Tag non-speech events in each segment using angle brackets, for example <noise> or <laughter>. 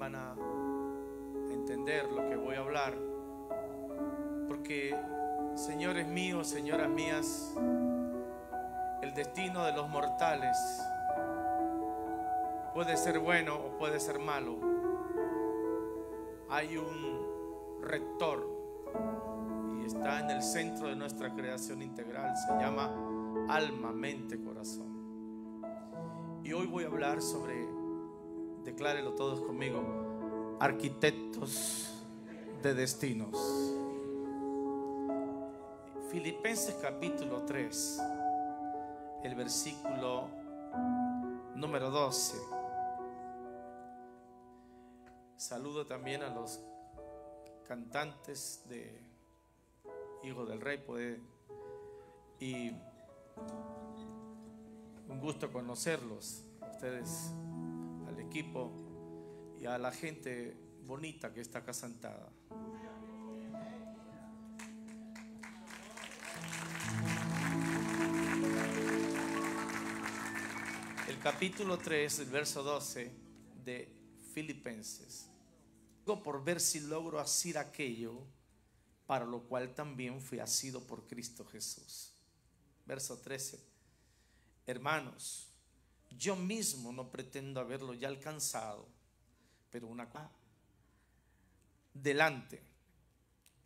van a entender lo que voy a hablar. Porque, señores míos, señoras mías, el destino de los mortales puede ser bueno o puede ser malo. Hay un rector y está en el centro de nuestra creación integral. Se llama alma, mente, corazón. Y hoy voy a hablar sobre Declárelo todos conmigo. Arquitectos de destinos. Filipenses capítulo 3, el versículo número 12. Saludo también a los cantantes de Hijo del Rey. y un gusto conocerlos. Ustedes equipo y a la gente bonita que está acá sentada. El capítulo 3, el verso 12 de Filipenses. Digo por ver si logro hacer aquello para lo cual también fui asido por Cristo Jesús. Verso 13. Hermanos, yo mismo no pretendo haberlo ya alcanzado, pero una cosa. Delante.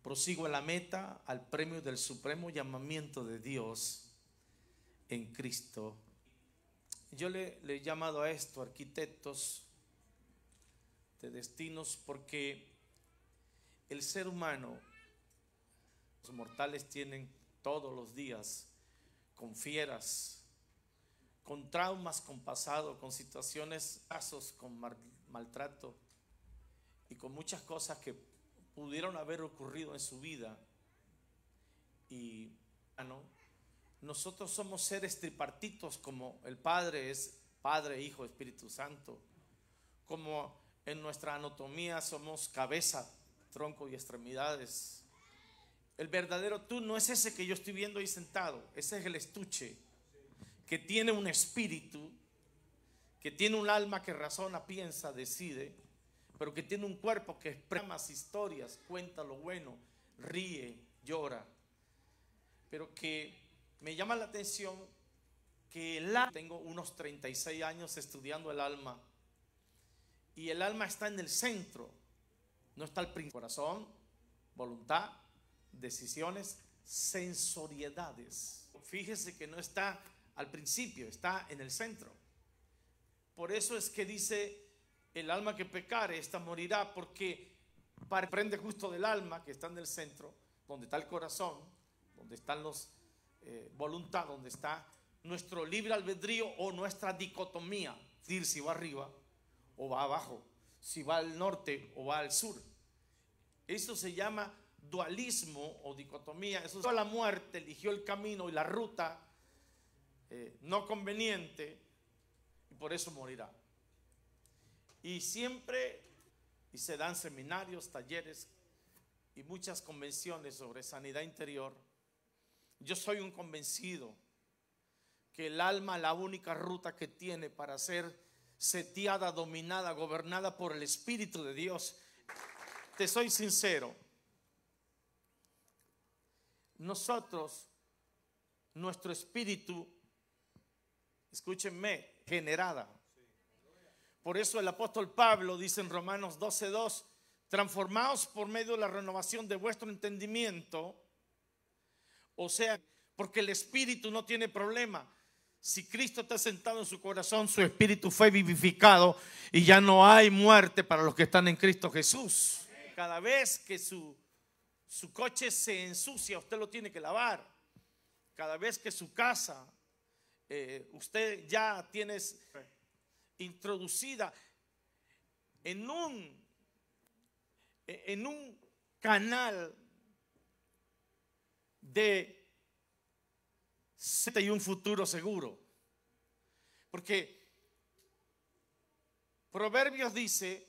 Prosigo a la meta, al premio del supremo llamamiento de Dios en Cristo. Yo le, he llamado a esto arquitectos de destinos porque el ser humano, los mortales tienen todos los días con fieras, con traumas, con pasado, con situaciones, casos, con maltrato y con muchas cosas que pudieron haber ocurrido en su vida. Y ah, no, nosotros somos seres tripartitos como el Padre es Padre, Hijo, Espíritu Santo. Como en nuestra anatomía somos cabeza, tronco y extremidades. El verdadero tú no es ese que yo estoy viendo ahí sentado, ese es el estuche que tiene un espíritu, que tiene un alma que razona, piensa, decide, pero que tiene un cuerpo que expresa más historias, cuenta lo bueno, ríe, llora. Pero que me llama la atención que el alma, tengo unos 36 años estudiando el alma, y el alma está en el centro, no está el principio, corazón, voluntad, decisiones, sensoriedades. Fíjese que no está al principio, está en el centro. Por eso es que dice, el alma que pecare, esta morirá, porque prende justo del alma, que está en el centro, donde está el corazón, donde están los eh, voluntad, donde está nuestro libre albedrío o nuestra dicotomía, decir si va arriba o va abajo, si va al norte o va al sur. Eso se llama dualismo o dicotomía. Eso es la muerte, eligió el camino y la ruta eh, no conveniente y por eso morirá. Y siempre y se dan seminarios, talleres y muchas convenciones sobre sanidad interior. Yo soy un convencido que el alma la única ruta que tiene para ser setiada, dominada, gobernada por el Espíritu de Dios. Te soy sincero. Nosotros, nuestro espíritu escúchenme, generada. Por eso el apóstol Pablo dice en Romanos 12:2, transformaos por medio de la renovación de vuestro entendimiento. O sea, porque el espíritu no tiene problema. Si Cristo está sentado en su corazón, su espíritu fue vivificado y ya no hay muerte para los que están en Cristo Jesús. Cada vez que su, su coche se ensucia, usted lo tiene que lavar. Cada vez que su casa eh, usted ya tienes introducida en un, en un canal de y un futuro seguro. Porque Proverbios dice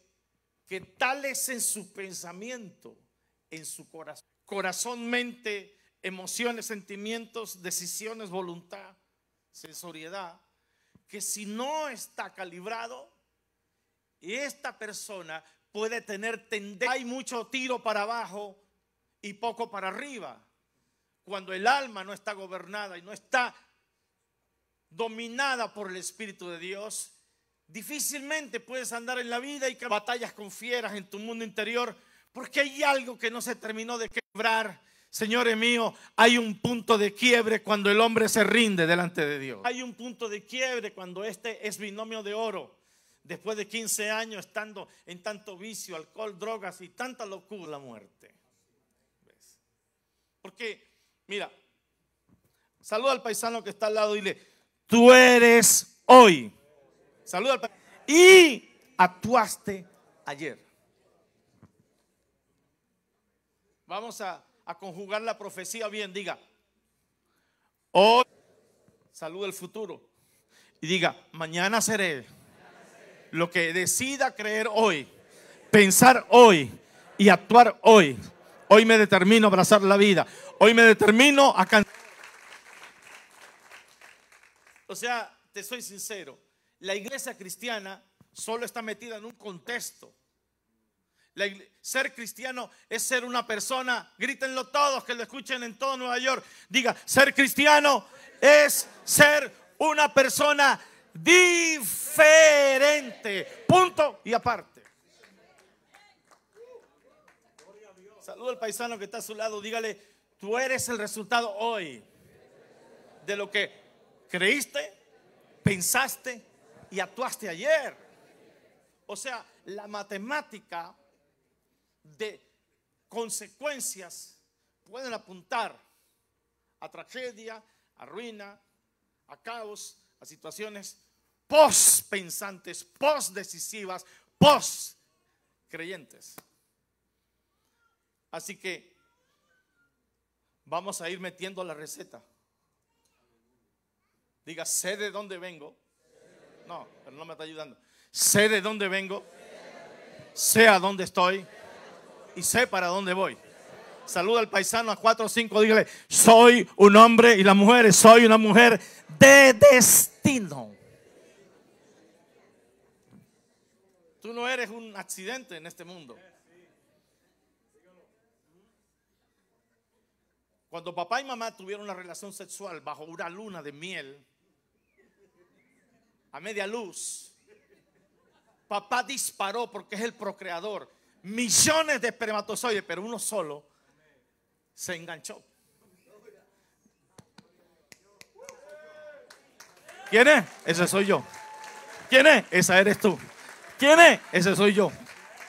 que tal es en su pensamiento, en su corazón, corazón, mente, emociones, sentimientos, decisiones, voluntad sensoriedad, que si no está calibrado, esta persona puede tener tendencia. Hay mucho tiro para abajo y poco para arriba. Cuando el alma no está gobernada y no está dominada por el Espíritu de Dios, difícilmente puedes andar en la vida y que batallas con fieras en tu mundo interior, porque hay algo que no se terminó de quebrar Señores míos, hay un punto de quiebre cuando el hombre se rinde delante de Dios. Hay un punto de quiebre cuando este es binomio de oro. Después de 15 años estando en tanto vicio, alcohol, drogas y tanta locura, la muerte. Porque, mira, saluda al paisano que está al lado y le. tú eres hoy. Saluda al paisano. Y actuaste ayer. Vamos a a conjugar la profecía bien, diga, hoy, salud el futuro, y diga, mañana seré lo que decida creer hoy, pensar hoy y actuar hoy. Hoy me determino a abrazar la vida, hoy me determino a cantar. O sea, te soy sincero, la iglesia cristiana solo está metida en un contexto ser cristiano es ser una persona, grítenlo todos, que lo escuchen en todo Nueva York. Diga, ser cristiano es ser una persona diferente. Punto y aparte. Saludo al paisano que está a su lado, dígale, tú eres el resultado hoy de lo que creíste, pensaste y actuaste ayer. O sea, la matemática de consecuencias pueden apuntar a tragedia, a ruina, a caos, a situaciones post pensantes, post decisivas, post creyentes. Así que vamos a ir metiendo la receta. Diga, sé de dónde vengo. No, pero no me está ayudando. Sé de dónde vengo. Sé a dónde estoy y sé para dónde voy. Saluda al paisano a 4 o 5, dígale, soy un hombre y las mujeres, soy una mujer de destino. Tú no eres un accidente en este mundo. Cuando papá y mamá tuvieron una relación sexual bajo una luna de miel, a media luz, papá disparó porque es el procreador millones de espermatozoides, pero uno solo se enganchó. ¿Quién es? Ese soy yo. ¿Quién es? Esa eres tú. ¿Quién es? Ese soy yo.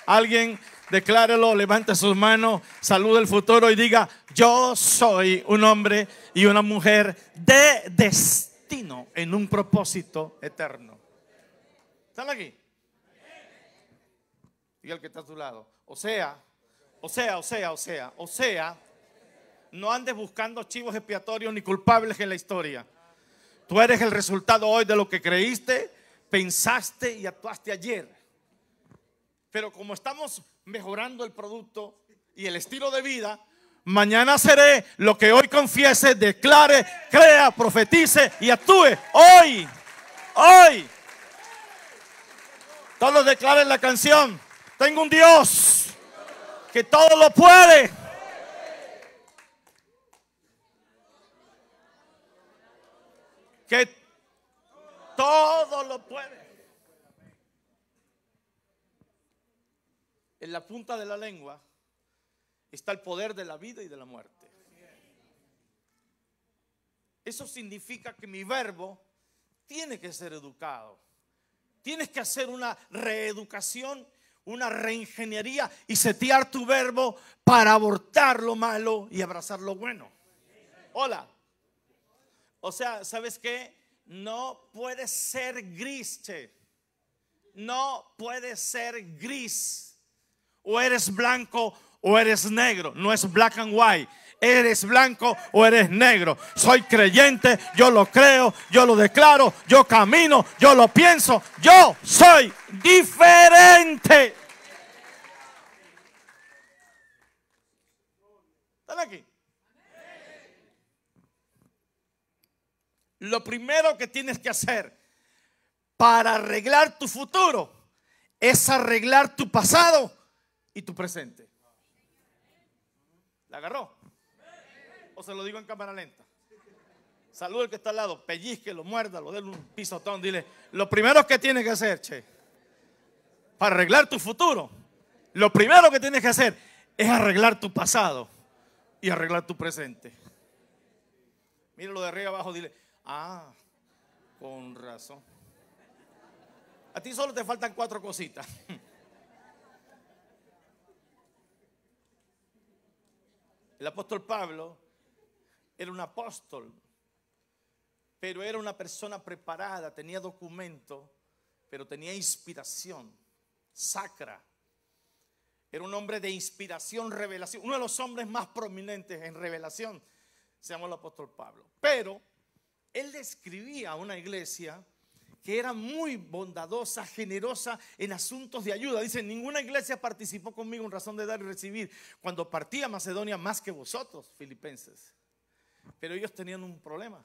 Alguien declárelo, levante sus manos, Saluda el futuro y diga, yo soy un hombre y una mujer de destino en un propósito eterno. ¿Están aquí? el que está a tu lado. O sea, o sea, o sea, o sea, o sea, no andes buscando chivos expiatorios ni culpables en la historia. Tú eres el resultado hoy de lo que creíste, pensaste y actuaste ayer. Pero como estamos mejorando el producto y el estilo de vida, mañana seré lo que hoy confiese, declare, crea, profetice y actúe. Hoy, hoy. Todos declaren la canción. Tengo un Dios que todo lo puede. Que todo lo puede. En la punta de la lengua está el poder de la vida y de la muerte. Eso significa que mi verbo tiene que ser educado. Tienes que hacer una reeducación una reingeniería y setear tu verbo para abortar lo malo y abrazar lo bueno. Hola. O sea, ¿sabes qué? No puede ser gris, No puede ser gris. O eres blanco o eres negro. No es black and white eres blanco o eres negro. Soy creyente, yo lo creo, yo lo declaro, yo camino, yo lo pienso, yo soy diferente. ¿Están aquí? Lo primero que tienes que hacer para arreglar tu futuro es arreglar tu pasado y tu presente. ¿La agarró? o se lo digo en cámara lenta. salud al que está al lado, pellizquelo, muérdalo, déle un pisotón, dile, lo primero que tienes que hacer, che, para arreglar tu futuro, lo primero que tienes que hacer es arreglar tu pasado y arreglar tu presente. Míralo de arriba abajo, dile, ah, con razón. A ti solo te faltan cuatro cositas. <laughs> El apóstol Pablo era un apóstol, pero era una persona preparada, tenía documento, pero tenía inspiración sacra. Era un hombre de inspiración, revelación, uno de los hombres más prominentes en revelación, se llamó el apóstol Pablo. Pero él describía una iglesia que era muy bondadosa, generosa en asuntos de ayuda. Dice, ninguna iglesia participó conmigo en razón de dar y recibir, cuando partía Macedonia más que vosotros, filipenses. Pero ellos tenían un problema.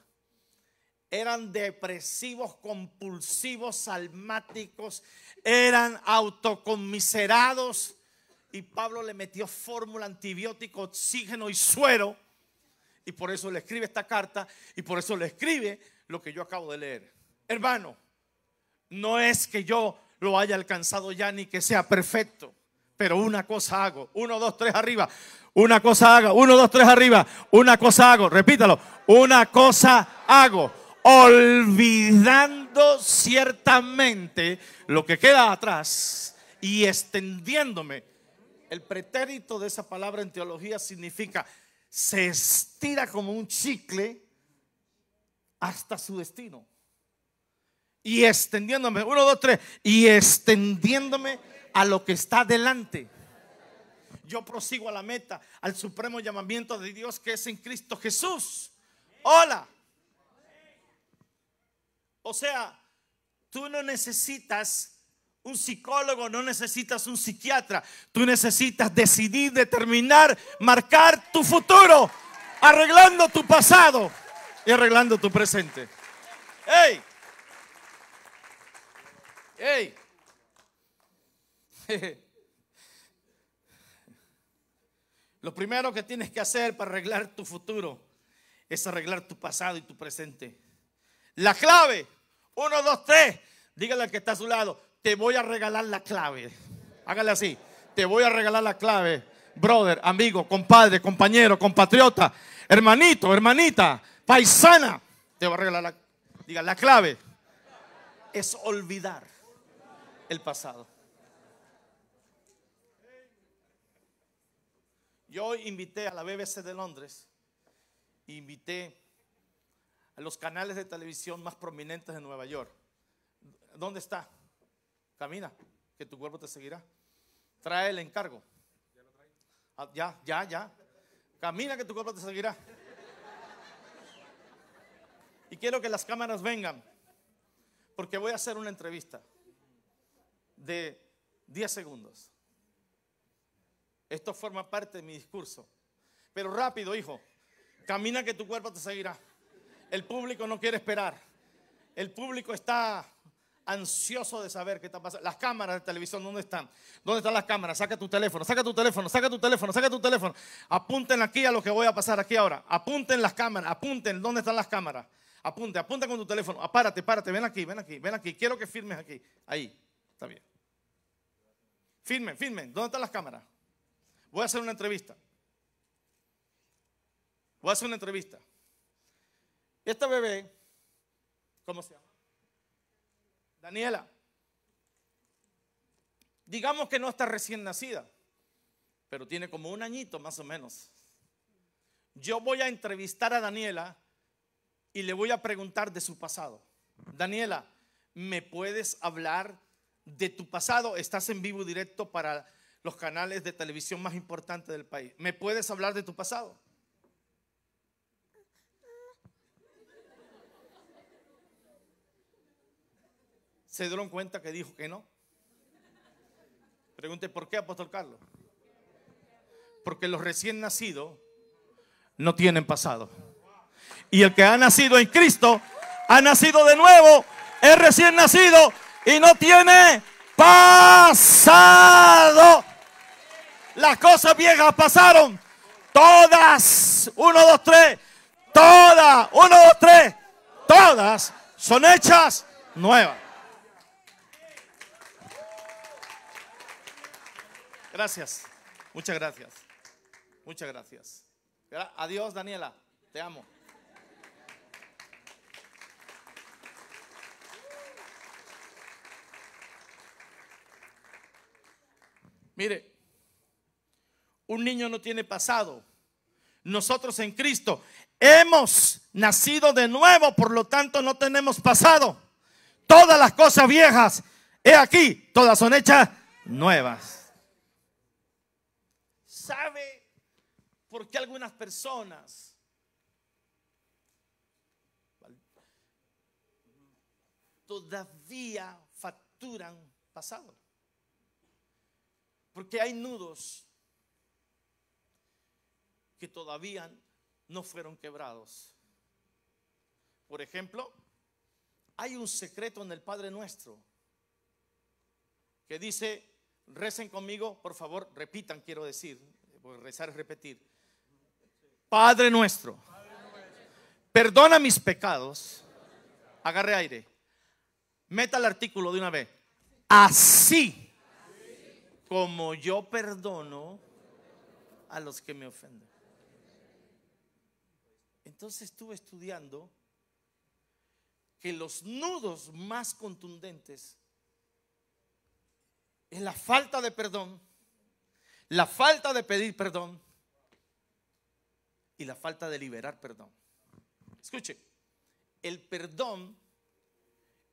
Eran depresivos, compulsivos, salmáticos, eran autoconmiserados. Y Pablo le metió fórmula, antibiótico, oxígeno y suero. Y por eso le escribe esta carta y por eso le escribe lo que yo acabo de leer. Hermano, no es que yo lo haya alcanzado ya ni que sea perfecto. Pero una cosa hago. Uno, dos, tres arriba. Una cosa hago. Uno, dos, tres arriba. Una cosa hago. Repítalo. Una cosa hago. Olvidando ciertamente lo que queda atrás y extendiéndome. El pretérito de esa palabra en teología significa se estira como un chicle hasta su destino. Y extendiéndome, uno, dos, tres, y extendiéndome a lo que está delante. Yo prosigo a la meta, al supremo llamamiento de Dios que es en Cristo Jesús. Hola. O sea, tú no necesitas un psicólogo, no necesitas un psiquiatra. Tú necesitas decidir, determinar, marcar tu futuro, arreglando tu pasado y arreglando tu presente. ¡Ey! ¡Ey! <laughs> Lo primero que tienes que hacer para arreglar tu futuro es arreglar tu pasado y tu presente. La clave, uno, dos, tres. Dígale al que está a su lado, te voy a regalar la clave. Hágale así, te voy a regalar la clave. Brother, amigo, compadre, compañero, compatriota, hermanito, hermanita, paisana, te voy a regalar la, diga, la clave. Es olvidar el pasado. Yo invité a la BBC de Londres, invité a los canales de televisión más prominentes de Nueva York. ¿Dónde está? Camina, que tu cuerpo te seguirá. Trae el encargo. Ah, ya, ya, ya. Camina, que tu cuerpo te seguirá. Y quiero que las cámaras vengan, porque voy a hacer una entrevista de 10 segundos. Esto forma parte de mi discurso. Pero rápido, hijo. Camina que tu cuerpo te seguirá. El público no quiere esperar. El público está ansioso de saber qué está pasando. Las cámaras de televisión, ¿dónde están? ¿Dónde están las cámaras? Saca tu teléfono, saca tu teléfono, saca tu teléfono, saca tu teléfono. Apunten aquí a lo que voy a pasar aquí ahora. Apunten las cámaras, apunten dónde están las cámaras. Apunte, apunta con tu teléfono. Apárate, ah, párate, ven aquí, ven aquí, ven aquí. Quiero que firmes aquí. Ahí, está bien. Firmen, firmen. ¿Dónde están las cámaras? Voy a hacer una entrevista. Voy a hacer una entrevista. Esta bebé, ¿cómo se llama? Daniela. Digamos que no está recién nacida, pero tiene como un añito más o menos. Yo voy a entrevistar a Daniela y le voy a preguntar de su pasado. Daniela, ¿me puedes hablar de tu pasado? Estás en vivo directo para los canales de televisión más importantes del país. ¿Me puedes hablar de tu pasado? Se dieron cuenta que dijo que no. Pregunte, ¿por qué, apóstol Carlos? Porque los recién nacidos no tienen pasado. Y el que ha nacido en Cristo, ha nacido de nuevo, es recién nacido y no tiene pasado. Las cosas viejas pasaron. Todas. Uno, dos, tres. Todas. Uno, dos, tres. Todas son hechas nuevas. Gracias. Muchas gracias. Muchas gracias. Adiós, Daniela. Te amo. Mire, un niño no tiene pasado. Nosotros en Cristo hemos nacido de nuevo, por lo tanto no tenemos pasado. Todas las cosas viejas, he aquí, todas son hechas nuevas. ¿Sabe por qué algunas personas todavía facturan pasado? Porque hay nudos que todavía no fueron quebrados. Por ejemplo, hay un secreto en el Padre Nuestro que dice, recen conmigo, por favor, repitan, quiero decir, rezar es repetir. Padre Nuestro, perdona mis pecados. Agarre aire. Meta el artículo de una vez. Así como yo perdono a los que me ofenden. Entonces estuve estudiando que los nudos más contundentes es la falta de perdón, la falta de pedir perdón y la falta de liberar perdón. Escuche, el perdón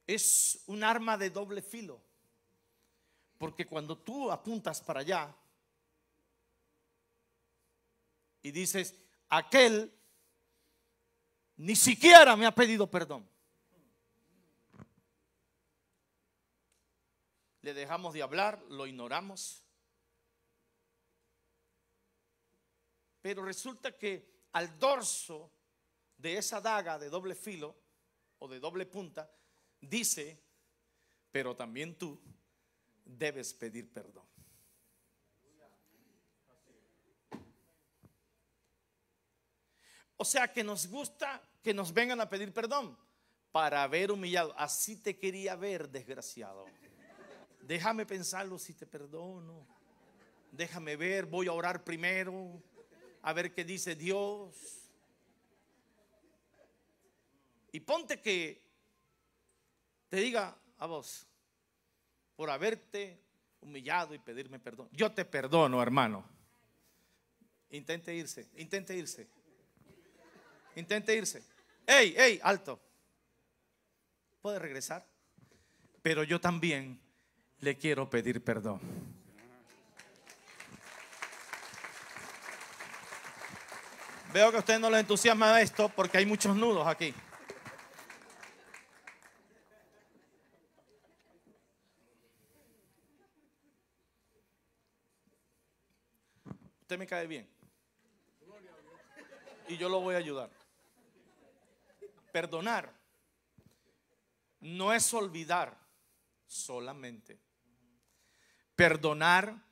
es un arma de doble filo, porque cuando tú apuntas para allá y dices, aquel ni siquiera me ha pedido perdón. Le dejamos de hablar, lo ignoramos. Pero resulta que al dorso de esa daga de doble filo o de doble punta dice, pero también tú debes pedir perdón. O sea que nos gusta que nos vengan a pedir perdón para haber humillado. Así te quería ver, desgraciado. Déjame pensarlo si te perdono. Déjame ver, voy a orar primero, a ver qué dice Dios. Y ponte que te diga a vos, por haberte humillado y pedirme perdón. Yo te perdono, hermano. Intente irse, intente irse intente irse. ¡Ey, ey, alto! Puede regresar. Pero yo también le quiero pedir perdón. Veo que a usted no le entusiasma esto porque hay muchos nudos aquí. Usted me cae bien. Y yo lo voy a ayudar. Perdonar no es olvidar solamente. Perdonar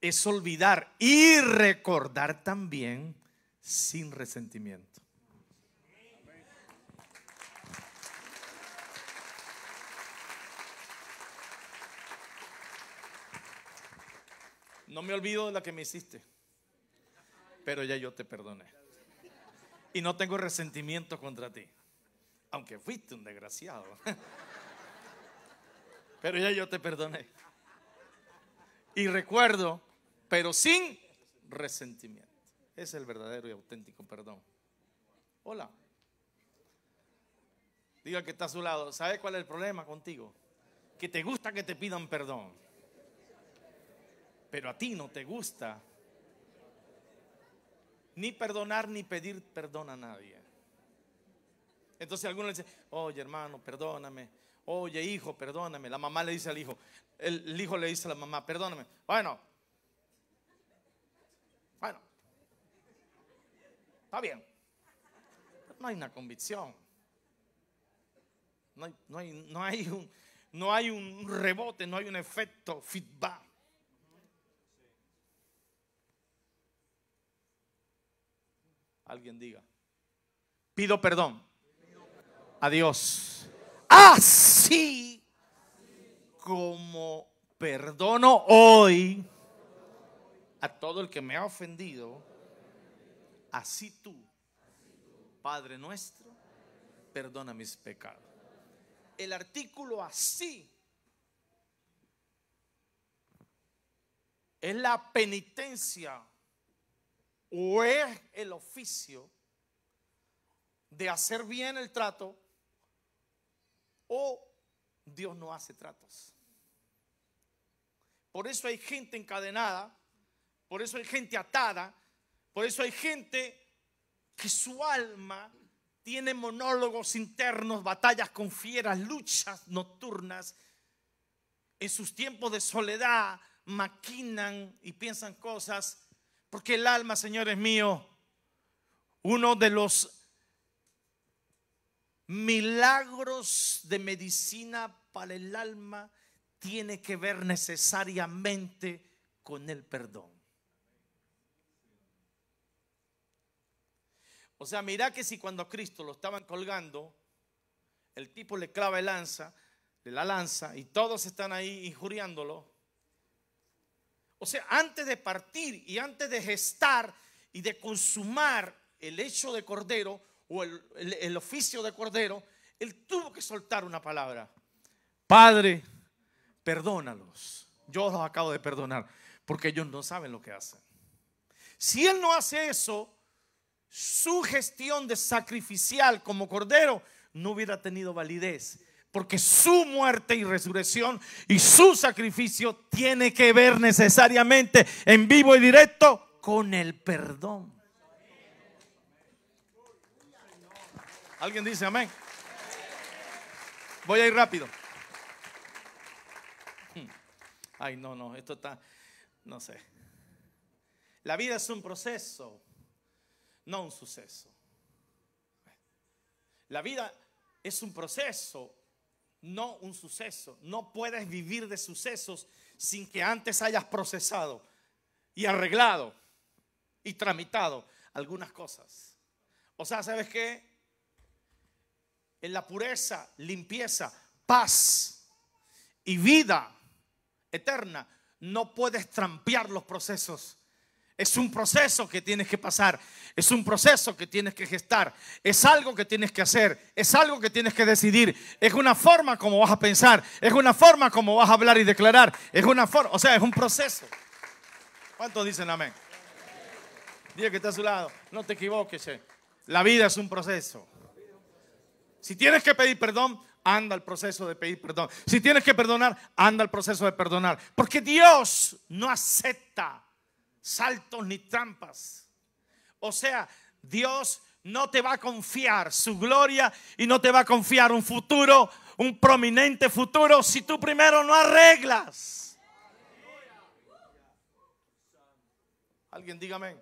es olvidar y recordar también sin resentimiento. No me olvido de la que me hiciste, pero ya yo te perdoné. Y no tengo resentimiento contra ti aunque fuiste un desgraciado. Pero ya yo te perdoné. Y recuerdo, pero sin resentimiento. Es el verdadero y auténtico perdón. Hola. Diga que está a su lado. ¿Sabe cuál es el problema contigo? Que te gusta que te pidan perdón. Pero a ti no te gusta ni perdonar ni pedir perdón a nadie. Entonces alguno le dice, oye hermano, perdóname. Oye hijo, perdóname. La mamá le dice al hijo. El, hijo le dice a la mamá, perdóname. Bueno. Bueno. Está bien. no hay una convicción. No hay, no hay, no hay un no hay un rebote, no hay un efecto feedback. Alguien diga, pido perdón. Adiós. Dios. Así como perdono hoy a todo el que me ha ofendido, así tú, Padre nuestro, perdona mis pecados. El artículo así es la penitencia o es el oficio de hacer bien el trato o Dios no hace tratos. Por eso hay gente encadenada, por eso hay gente atada, por eso hay gente que su alma tiene monólogos internos, batallas con fieras, luchas nocturnas. En sus tiempos de soledad maquinan y piensan cosas, porque el alma, señores míos, uno de los milagros de medicina para el alma tiene que ver necesariamente con el perdón. O sea, mira que si cuando a Cristo lo estaban colgando, el tipo le clava el lanza, De la lanza y todos están ahí injuriándolo. O sea, antes de partir y antes de gestar y de consumar el hecho de cordero, o el, oficio de cordero, él tuvo que soltar una palabra. Padre, perdónalos. Yo los acabo de perdonar porque ellos no saben lo que hacen. Si él no hace eso, su gestión de sacrificial como cordero no hubiera tenido validez. Porque su muerte y resurrección y su sacrificio tiene que ver necesariamente en vivo y directo con el perdón. ¿Alguien dice amén? Voy a ir rápido. Hmm. Ay, no, no, esto está, no sé. La vida es un proceso, no un suceso. La vida es un proceso, no un suceso. No puedes vivir de sucesos sin que antes hayas procesado y arreglado y tramitado algunas cosas. O sea, ¿sabes qué? en la pureza, limpieza, paz y vida eterna, no puedes trampear los procesos. Es un proceso que tienes que pasar, es un proceso que tienes que gestar, es algo que tienes que hacer, es algo que tienes que decidir, es una forma como vas a pensar, es una forma como vas a hablar y declarar, es una forma, o sea, es un proceso. ¿Cuántos dicen amén? Dile que está a su lado, no te equivoques. Eh. La vida es un proceso. Si tienes que pedir perdón, anda el proceso de pedir perdón. Si tienes que perdonar, anda el proceso de perdonar. Porque Dios no acepta saltos ni trampas. O sea, Dios no te va a confiar su gloria y no te va a confiar un futuro, un prominente futuro, si tú primero no arreglas. Alguien dígame.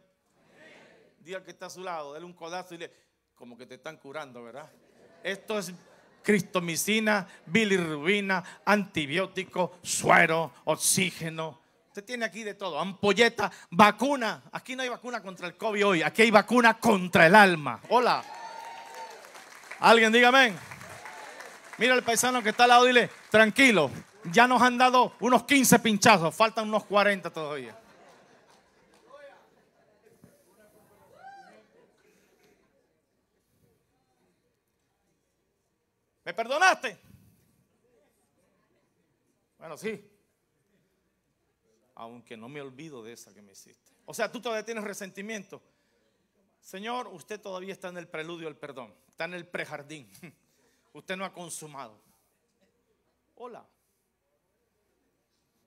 Diga que está a su lado, dale un codazo y le, como que te están curando, ¿verdad? Esto es cristomicina, bilirrubina, antibiótico, suero, oxígeno. Usted tiene aquí de todo, ampolleta, vacuna. Aquí no hay vacuna contra el COVID hoy, aquí hay vacuna contra el alma. Hola. Alguien dígame. Mira el paisano que está al lado, dile, tranquilo, ya nos han dado unos 15 pinchazos, faltan unos 40 todavía. ¿Me perdonaste? Bueno, sí. Aunque no me olvido de esa que me hiciste. O sea, tú todavía tienes resentimiento. Señor, usted todavía está en el preludio del perdón. Está en el prejardín. <laughs> Usted no ha consumado. Hola.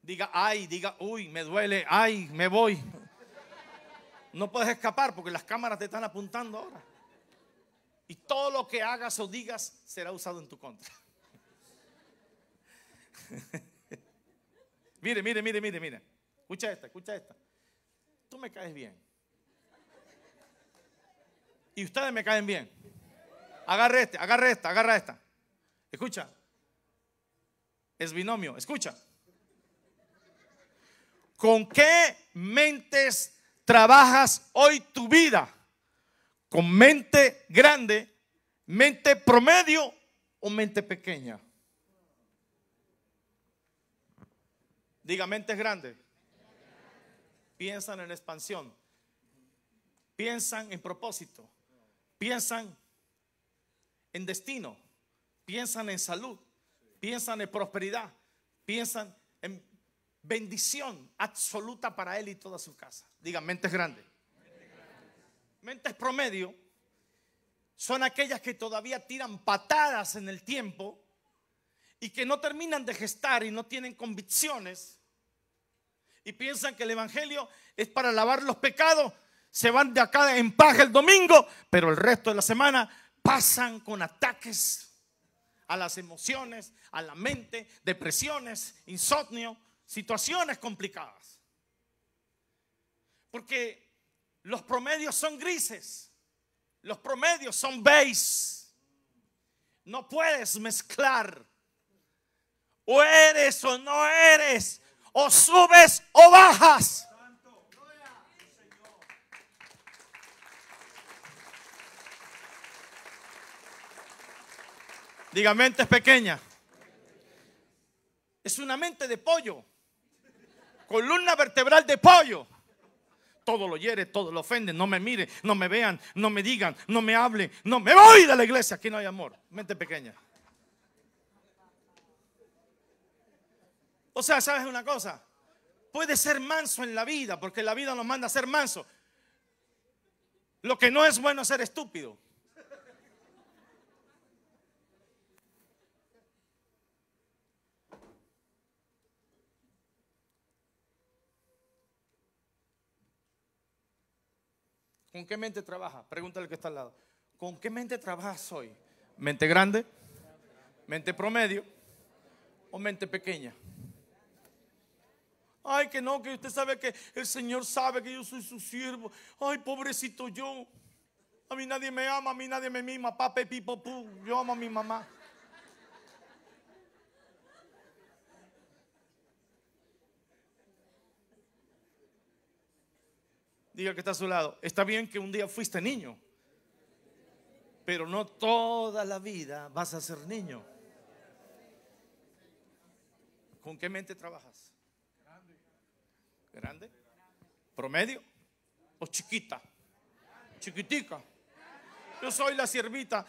Diga, ay, diga, uy, me duele, ay, me voy. No puedes escapar porque las cámaras te están apuntando ahora. Y todo lo que hagas o digas será usado en tu contra. <laughs> mire, mire, mire, mire, mire. Escucha esta, escucha esta. Tú me caes bien. Y ustedes me caen bien. Agarra este, agarra esta, agarra esta. Escucha. Es binomio, escucha. ¿Con qué mentes trabajas hoy tu vida? con mente grande, mente promedio o mente pequeña. Diga, mente grande Piensan en expansión. Piensan en propósito. Piensan en destino. Piensan en salud. Piensan en prosperidad. Piensan en bendición absoluta para él y toda su casa. Diga, mente grande mentes promedio son aquellas que todavía tiran patadas en el tiempo y que no terminan de gestar y no tienen convicciones y piensan que el Evangelio es para lavar los pecados, se van de acá en paz el domingo, pero el resto de la semana pasan con ataques a las emociones, a la mente, depresiones, insomnio, situaciones complicadas. Porque los promedios son grises. Los promedios son beige. No puedes mezclar. O eres o no eres. O subes o bajas. Diga, mente es pequeña. Es una mente de pollo. Columna vertebral de pollo todo lo hiere, todo lo ofende, no me mire, no me vean, no me digan, no me hablen, no me voy de la iglesia, aquí no hay amor, mente pequeña. O sea, ¿sabes una cosa? Puede ser manso en la vida, porque la vida nos manda a ser manso. Lo que no es bueno es ser estúpido. ¿Con qué mente trabaja? Pregúntale que está al lado. ¿Con qué mente trabaja soy? ¿Mente grande? ¿Mente promedio? ¿O mente pequeña? Ay, que no, que usted sabe que el Señor sabe que yo soy su siervo. Ay, pobrecito yo. A mí nadie me ama, a mí nadie me mima. Pape, pipo, pu. Yo amo a mi mamá. Diga que está a su lado. Está bien que un día fuiste niño, pero no toda la vida vas a ser niño. ¿Con qué mente trabajas? Grande. ¿Promedio? ¿O chiquita? Chiquitica. Yo soy la siervita.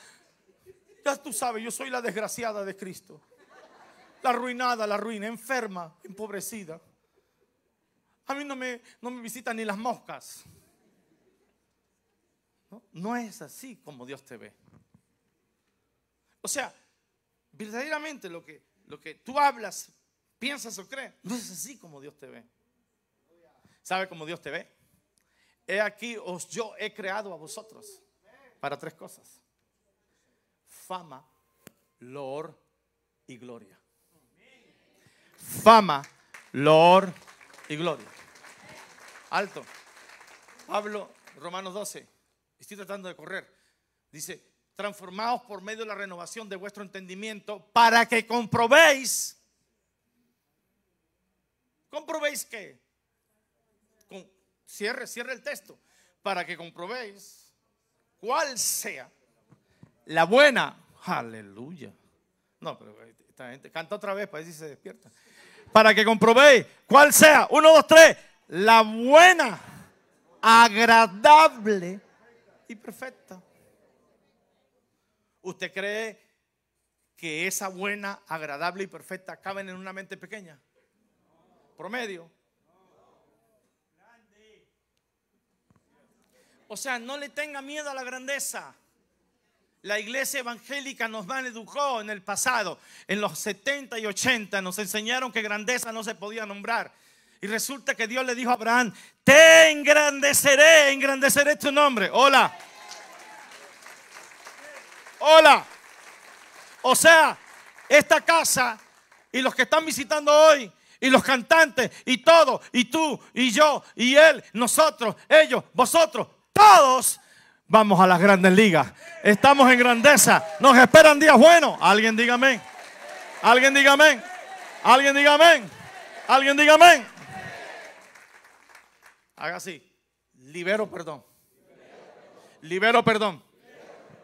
Ya tú sabes, yo soy la desgraciada de Cristo. La arruinada, la ruina, enferma, empobrecida. A mí no me, no me visitan ni las moscas. ¿No? es así como Dios te ve. O sea, verdaderamente lo que, lo que tú hablas, piensas o crees, no es así como Dios te ve. ¿Sabe cómo Dios te ve? He aquí os yo he creado a vosotros para tres cosas. Fama, loor y gloria. Fama, loor y gloria. Alto. Pablo, Romanos 12, estoy tratando de correr. Dice, transformaos por medio de la renovación de vuestro entendimiento para que comprobéis. ¿Comprobéis qué? cierre, cierre el texto. Para que comprobéis cuál sea la buena. Aleluya. No, pero eh, esta gente canta otra vez para que se despierta para que comprobéis cuál sea, uno, dos, tres, la buena, agradable y perfecta. ¿Usted cree que esa buena, agradable y perfecta caben en una mente pequeña? Promedio. O sea, no le tenga miedo a la grandeza la iglesia evangélica nos educó en el pasado, en los 70 y 80, nos enseñaron que grandeza no se podía nombrar. Y resulta que Dios le dijo a Abraham, te engrandeceré, engrandeceré tu nombre. Hola. Hola. O sea, esta casa y los que están visitando hoy y los cantantes y todo, y tú y yo y él, nosotros, ellos, vosotros, todos vamos a las grandes ligas. Estamos en grandeza. Nos esperan días buenos. Alguien diga amén. Alguien diga amén. Alguien diga amén. Alguien diga amén. Haga así. Libero perdón. Libero perdón.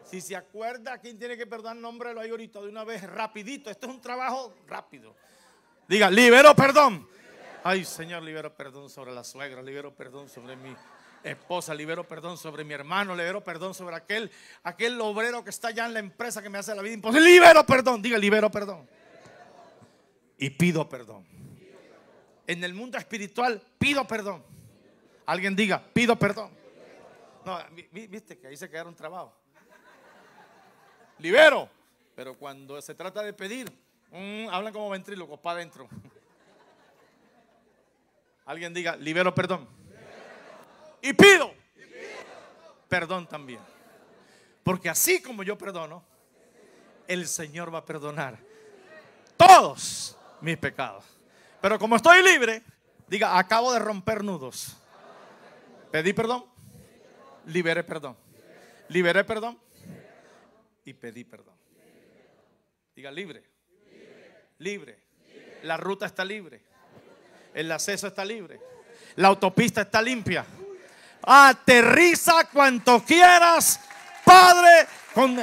Si se acuerda quién tiene que perdonar, nombre lo hay ahorita de una vez, rapidito. Esto es un trabajo rápido. Diga, libero perdón. Ay, Señor, libero perdón sobre la suegra, libero perdón sobre mí esposa, libero perdón sobre mi hermano, libero perdón sobre aquel, aquel obrero que está allá en la empresa que me hace la vida imposible. Libero perdón, diga libero perdón. Y pido perdón. En el mundo espiritual pido perdón. Alguien diga, pido perdón. No, viste que ahí se quedaron trabados. Libero. Pero cuando se trata de pedir, mm, hablan como ventrílocos para adentro. Alguien diga, libero perdón y pido perdón también. Porque así como yo perdono, el Señor va a perdonar todos mis pecados. Pero como estoy libre, diga, acabo de romper nudos. Pedí perdón, liberé perdón, liberé perdón y pedí perdón. Diga, libre, libre. La ruta está libre, el acceso está libre, la autopista está limpia. Aterriza cuanto quieras, Padre, con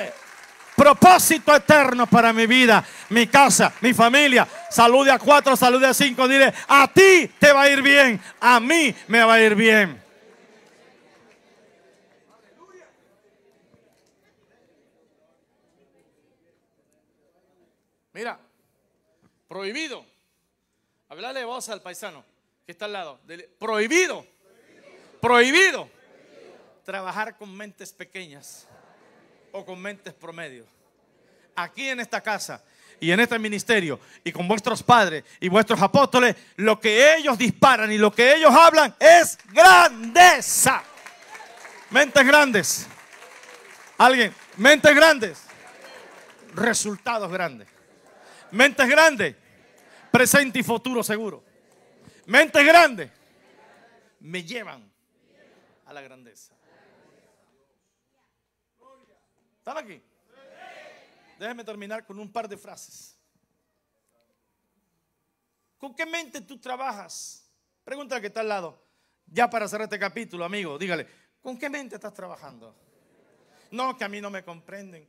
propósito eterno para mi vida, mi casa, mi familia. Salude a cuatro, salude a cinco. Dile, a ti te va a ir bien, a mí me va a ir bien. Mira, prohibido. Hablarle voz al paisano que está al lado. prohibido Prohibido trabajar con mentes pequeñas o con mentes promedio. Aquí en esta casa y en este ministerio y con vuestros padres y vuestros apóstoles, lo que ellos disparan y lo que ellos hablan es grandeza. Mentes grandes. Alguien, mentes grandes. Resultados grandes. Mentes grandes. Presente y futuro seguro. Mentes grandes. Me llevan a la grandeza. ¿Están aquí? Déjeme terminar con un par de frases. ¿Con qué mente tú trabajas? Pregúntale que está al lado. Ya para cerrar este capítulo, amigo, dígale, ¿con qué mente estás trabajando? No, que a mí no me comprenden.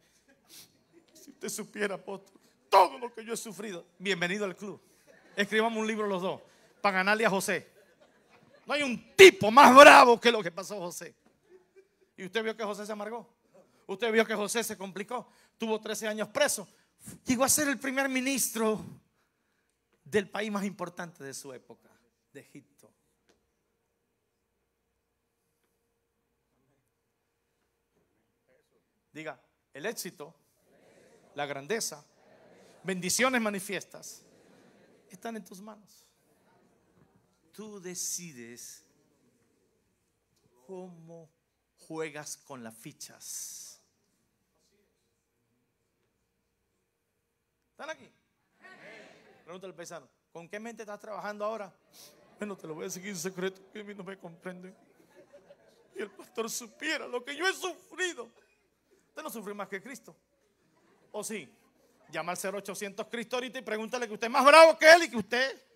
Si usted supiera, apóstol, todo lo que yo he sufrido. Bienvenido al club. Escribamos un libro los dos para a José. No hay un tipo más bravo que lo que pasó José. Y usted vio que José se amargó. Usted vio que José se complicó. Tuvo 13 años preso. Llegó a ser el primer ministro del país más importante de su época, de Egipto. Diga, el éxito, la grandeza, bendiciones manifiestas están en tus manos tú decides cómo juegas con las fichas. ¿Están aquí? Pregúntale al paisano, ¿con qué mente estás trabajando ahora? Bueno, te lo voy a decir en secreto, que a mí no me comprende? Y el pastor supiera lo que yo he sufrido. Usted no sufrió más que Cristo. ¿O sí? Llama al 0800 Cristo ahorita y pregúntale que usted es más bravo que él y que usted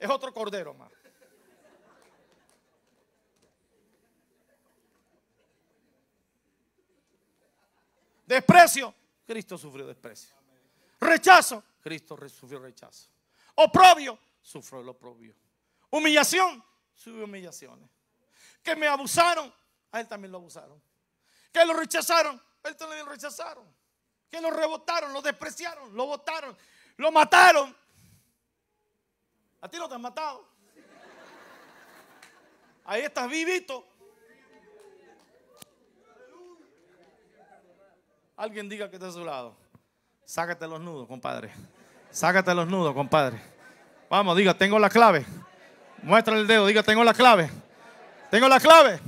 es otro cordero más. Desprecio, Cristo sufrió desprecio. Rechazo, Cristo sufrió rechazo. Oprobio, sufrió el oprobio. Humillación, sufrió humillaciones. Que me abusaron, a él también lo abusaron. Que lo rechazaron, a él también lo rechazaron. Que lo rebotaron, lo despreciaron, lo botaron, lo mataron, a ti no te han matado. Ahí estás vivito. Alguien diga que está a su lado. Sácate los nudos, compadre. Sácate los nudos, compadre. Vamos, diga, tengo la clave. Muestra el dedo, diga, tengo la clave. Tengo la clave.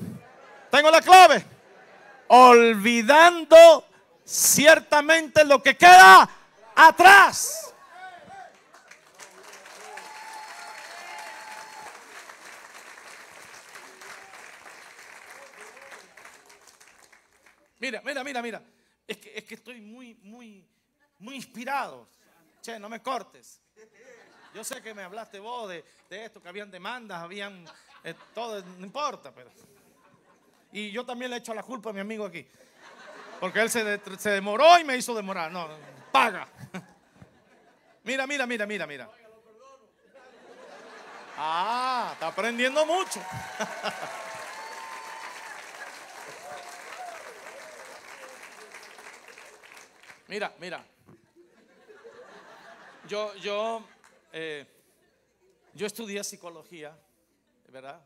Tengo la clave. Olvidando ciertamente lo que queda atrás. Mira, mira, mira, mira. Es que, es que estoy muy, muy, muy inspirado. Che, no me cortes. Yo sé que me hablaste vos de, esto, que habían demandas, habían eh, todo, no importa, pero. Y yo también le echo la culpa a mi amigo aquí. Porque él se, se demoró y me hizo demorar. No, paga. Mira, mira, mira, mira, mira. Ah, está aprendiendo mucho. <laughs> Mira, mira. Yo, yo, eh, yo estudié psicología, ¿verdad?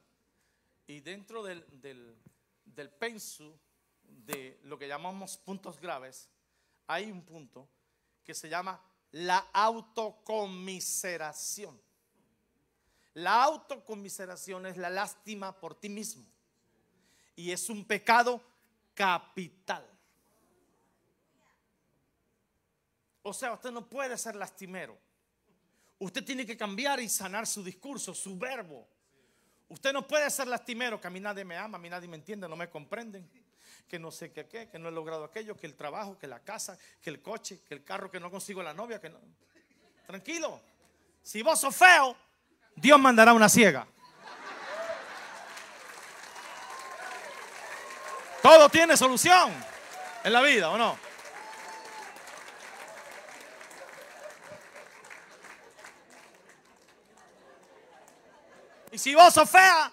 Y dentro del, del, del pensu de lo que llamamos puntos graves, hay un punto que se llama la autocomiseración. La autocomiseración es la lástima por ti mismo y es un pecado capital. O sea, usted no puede ser lastimero. Usted tiene que cambiar y sanar su discurso, su verbo. Usted no puede ser lastimero, que a mí nadie me ama, a mí nadie me entiende, no me comprenden. Que no sé qué, qué, que no he logrado aquello, que el trabajo, que la casa, que el coche, que el carro, que no consigo la novia, que no. Tranquilo. Si vos sos feo, Dios mandará una ciega. Todo tiene solución en la vida, ¿o no? si vos sos fea,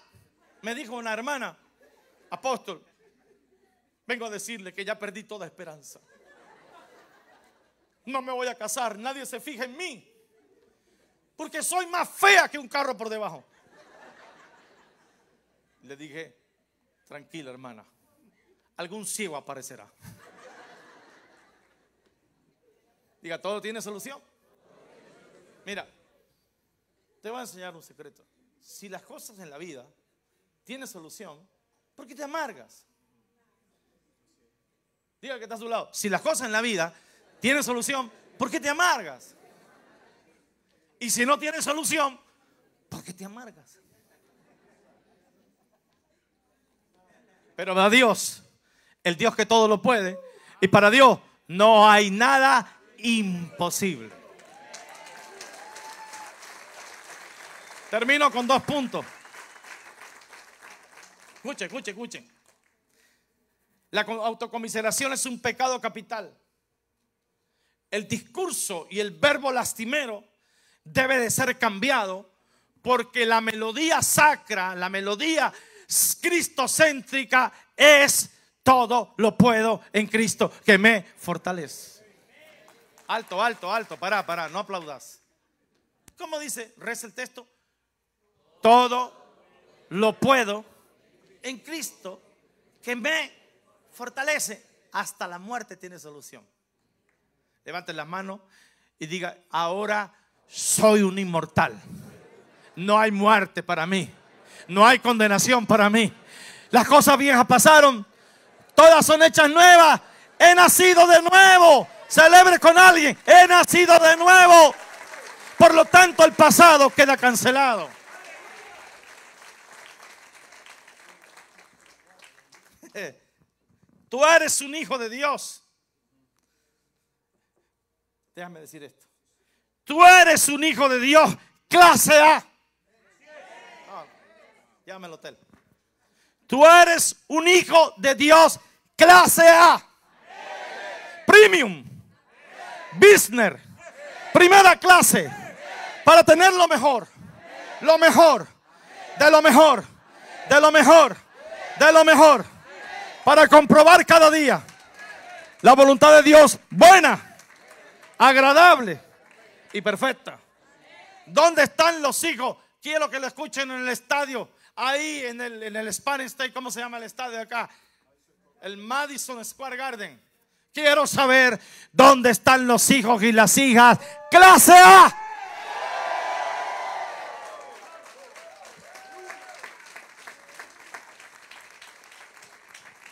me dijo una hermana, apóstol, vengo a decirle que ya perdí toda esperanza. No me voy a casar, nadie se fija en mí. Porque soy más fea que un carro por debajo. Le dije, tranquila hermana, algún ciego aparecerá. Diga, todo tiene solución. Mira, te voy a enseñar un secreto si las cosas en la vida tienen solución, ¿por qué te amargas? Diga que está a su lado. Si las cosas en la vida tienen solución, ¿por qué te amargas? Y si no tienen solución, ¿por qué te amargas? Pero para Dios, el Dios que todo lo puede, y para Dios no hay nada imposible. Termino con dos puntos. Escuchen, escuchen, escuchen. La autocomiseración es un pecado capital. El discurso y el verbo lastimero debe de ser cambiado porque la melodía sacra, la melodía cristocéntrica es todo lo puedo en Cristo que me fortalece. Alto, alto, alto, Para, para. no aplaudas. ¿Cómo dice? Reza el texto. Todo lo puedo en Cristo que me fortalece. Hasta la muerte tiene solución. Levante la mano y diga, ahora soy un inmortal. No hay muerte para mí. No hay condenación para mí. Las cosas viejas pasaron. Todas son hechas nuevas. He nacido de nuevo. Celebre con alguien. He nacido de nuevo. Por lo tanto, el pasado queda cancelado. <laughs> Tú eres un hijo de Dios. Déjame decir esto. Tú eres un hijo de Dios, clase A. Oh, llame hotel. Tú eres un hijo de Dios, clase A. Premium. Business. Primera clase. Para tener lo mejor. Lo mejor. De lo mejor. De lo mejor. De lo mejor para comprobar cada día la voluntad de Dios buena, agradable y perfecta. ¿Dónde están los hijos? Quiero que lo escuchen en el estadio, ahí en el, en Spanish State, ¿cómo se llama el estadio acá? El Madison Square Garden. Quiero saber dónde están los hijos y las hijas. Clase A.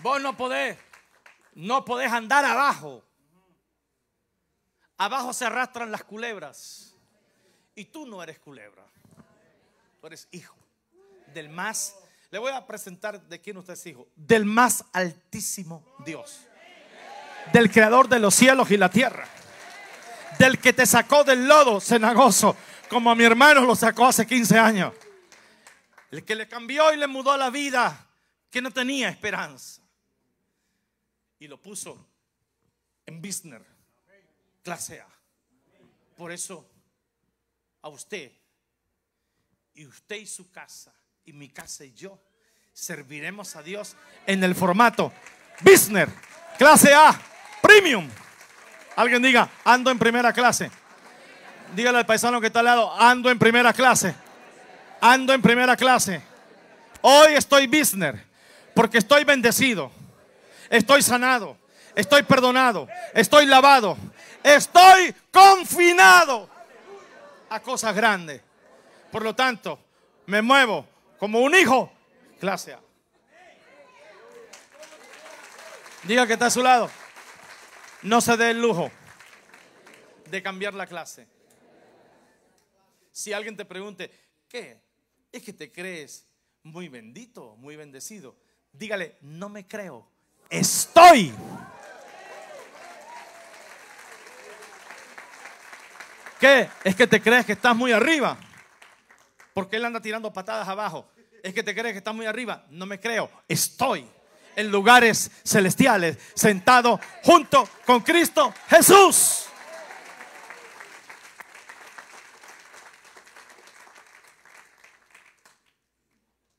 Vos no podés, no podés andar abajo. Abajo se arrastran las culebras. Y tú no eres culebra. Tú eres hijo del más. Le voy a presentar de quién usted es hijo. Del más altísimo Dios. Del creador de los cielos y la tierra. Del que te sacó del lodo cenagoso. Como a mi hermano lo sacó hace 15 años. El que le cambió y le mudó la vida. Que no tenía esperanza y lo puso en Bisner, clase A. Por eso, a usted, y usted y su casa, y mi casa y yo, serviremos a Dios en el formato Bisner, clase A, premium. Alguien diga, ando en primera clase. Dígale al paisano que está al lado, ando en primera clase. Ando en primera clase. Hoy estoy Bisner porque estoy bendecido estoy sanado, estoy perdonado, estoy lavado, estoy confinado a cosas grandes. Por lo tanto, me muevo como un hijo. Clase Diga que está a su lado. No se dé el lujo de cambiar la clase. Si alguien te pregunte, ¿qué? Es que te crees muy bendito, muy bendecido. Dígale, no me creo estoy. ¿Qué? Es que te crees que estás muy arriba. Porque él anda tirando patadas abajo. Es que te crees que estás muy arriba. No me creo. Estoy en lugares celestiales, sentado junto con Cristo Jesús.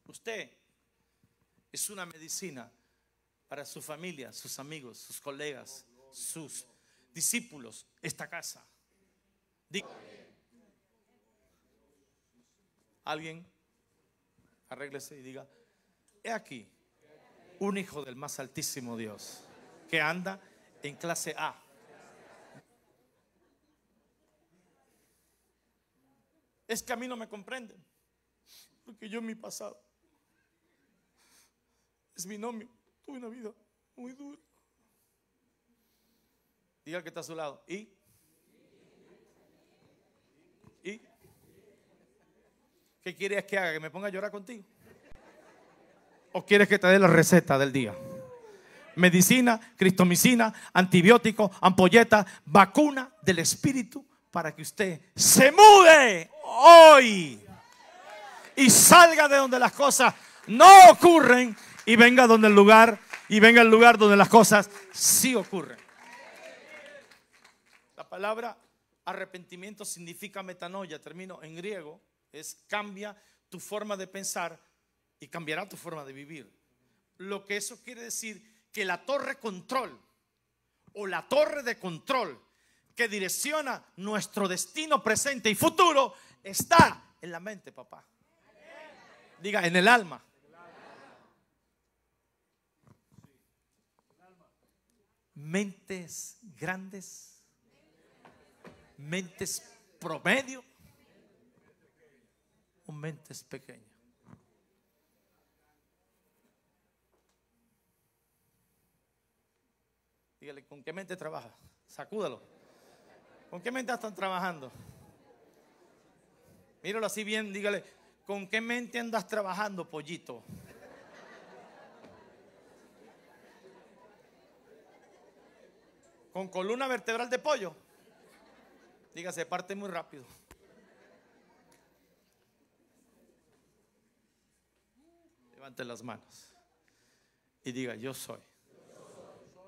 Usted es una medicina para su familia, sus amigos, sus colegas, sus discípulos, esta casa. Alguien arréglese y diga, he aquí un hijo del más altísimo Dios que anda en clase A. Es que a mí no me comprenden, porque yo mi pasado es mi nombre Tuve una vida muy dura. Diga que está a su lado. ¿Y? ¿Y? ¿Qué quieres que haga? ¿Que me ponga a llorar contigo? ¿O quieres que te dé la receta del día? Medicina, cristomicina, antibiótico, ampolleta, vacuna del espíritu para que usted se mude hoy y salga de donde las cosas no ocurren y venga donde el lugar y venga el lugar donde las cosas sí ocurren. La palabra arrepentimiento significa metanoia, termino en griego, es cambia tu forma de pensar y cambiará tu forma de vivir. Lo que eso quiere decir que la torre control o la torre de control que direcciona nuestro destino presente y futuro está en la mente, papá. Diga, en el alma. mentes grandes, mentes promedio o mentes pequeñas. Dígale, ¿con qué mente trabaja? Sacúdalo. ¿Con qué mente están trabajando? Míralo así bien, dígale, ¿con qué mente andas trabajando, pollito? con columna vertebral de pollo. Dígase, parte muy rápido. Levante las manos y diga, yo soy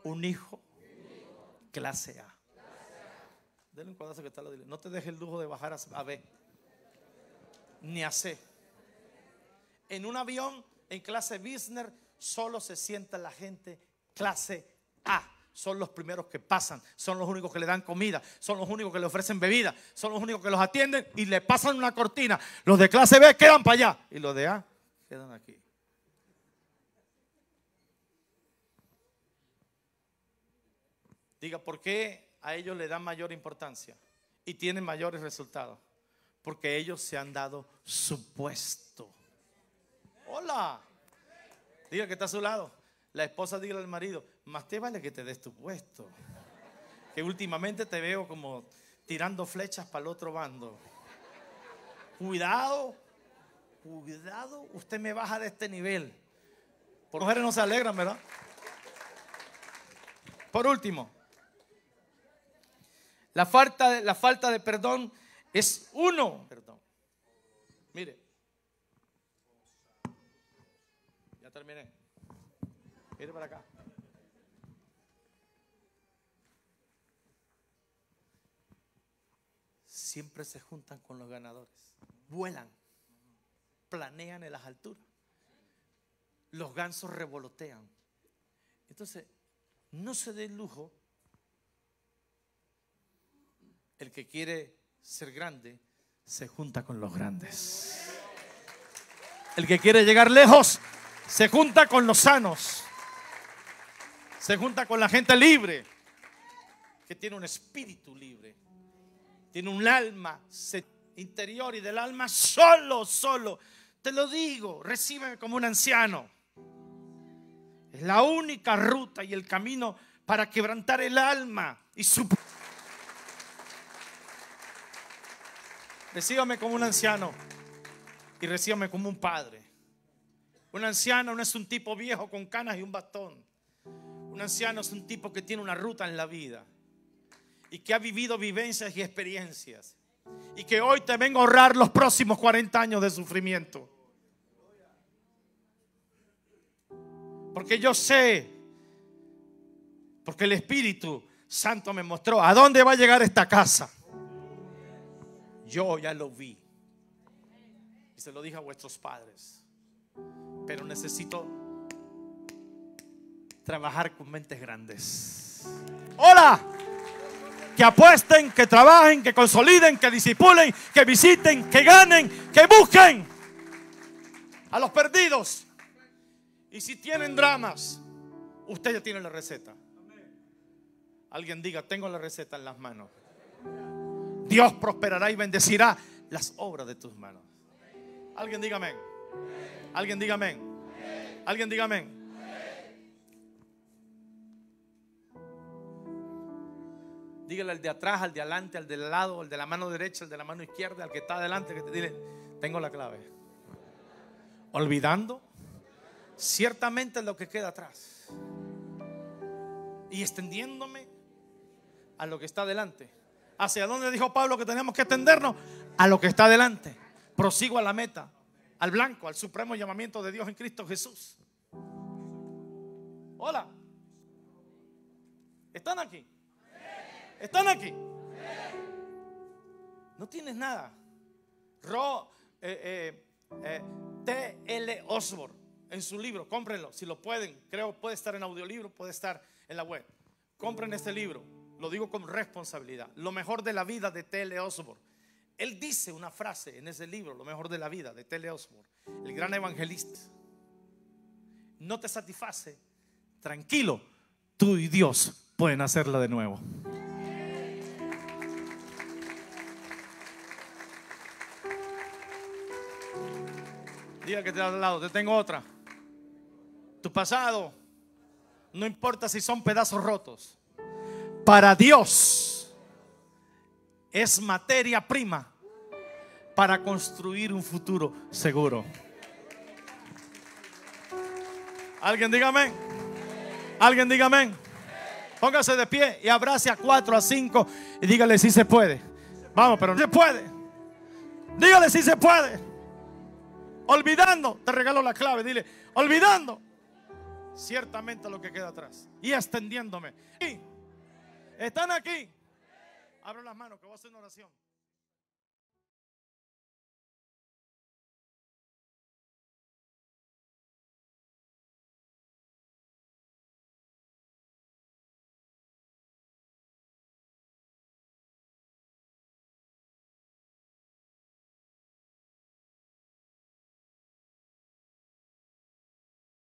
un hijo clase A. que está No te deje el lujo de bajar a B. Ni a C. En un avión, en clase business, solo se sienta la gente clase A son los primeros que pasan, son los únicos que le dan comida, son los únicos que le ofrecen bebida, son los únicos que los atienden y le pasan una cortina. Los de clase B quedan para allá y los de A quedan aquí. Diga, ¿por qué a ellos le dan mayor importancia y tienen mayores resultados? Porque ellos se han dado su puesto. Hola. Diga que está a su lado. La esposa diga al marido, más te vale que te des tu puesto. Que últimamente te veo como tirando flechas para el otro bando. Cuidado, cuidado, usted me baja de este nivel. Por mujeres no se alegran, ¿verdad? Por último, la falta de, la falta de perdón es uno. Perdón. Mire. Ya terminé. Mire para acá. siempre se juntan con los ganadores. Vuelan, planean en las alturas. Los gansos revolotean. Entonces, no se dé lujo el que quiere ser grande se junta con los grandes. El que quiere llegar lejos se junta con los sanos. Se junta con la gente libre, que tiene un espíritu libre tiene un alma interior y del alma solo, solo. Te lo digo, recíbeme como un anciano. Es la única ruta y el camino para quebrantar el alma y su... como un anciano y recíbame como un padre. Un anciano no es un tipo viejo con canas y un bastón. Un anciano es un tipo que tiene una ruta en la vida y que ha vivido vivencias y experiencias. Y que hoy te vengo a ahorrar los próximos 40 años de sufrimiento. Porque yo sé, porque el Espíritu Santo me mostró a dónde va a llegar esta casa. Yo ya lo vi. Y se lo dije a vuestros padres. Pero necesito trabajar con mentes grandes. Hola que apuesten, que trabajen, que consoliden, que disipulen, que visiten, que ganen, que busquen a los perdidos. Y si tienen dramas, usted ya tiene la receta. Alguien diga, tengo la receta en las manos. Dios prosperará y bendecirá las obras de tus manos. Alguien diga amén. Alguien diga amén. Alguien diga amén. Dígale al de atrás, al de adelante, al del lado, al de la mano derecha, al de la mano izquierda, al que está adelante, que te dile, tengo la clave. Olvidando ciertamente lo que queda atrás. Y extendiéndome a lo que está adelante. ¿Hacia dónde dijo Pablo que tenemos que extendernos? A lo que está adelante. Prosigo a la meta, al blanco, al supremo llamamiento de Dios en Cristo Jesús. Hola. ¿Están aquí? ¿Están aquí? No tienes nada. Ro, eh, eh, eh Osborne, en su libro, cómprenlo, si lo pueden. Creo puede estar en audiolibro, puede estar en la web. Compren este libro, lo digo con responsabilidad. Lo mejor de la vida de L. Osborne. Él dice una frase en ese libro, Lo mejor de la vida, de L. Osborne, el gran evangelista. No te satisface, tranquilo, tú y Dios pueden hacerla de nuevo. Diga que te al lado, te tengo otra. Tu pasado, no importa si son pedazos rotos, para Dios es materia prima para construir un futuro seguro. ¿Alguien dígame? ¿Alguien dígame? Póngase de pie y abrace a cuatro, a cinco y dígale si se puede. Vamos, pero no se puede. Dígale si se puede. Olvidando, te regalo la clave, dile, olvidando ciertamente lo que queda atrás y extendiéndome. ¿Están aquí? Abro las manos que voy a hacer una oración.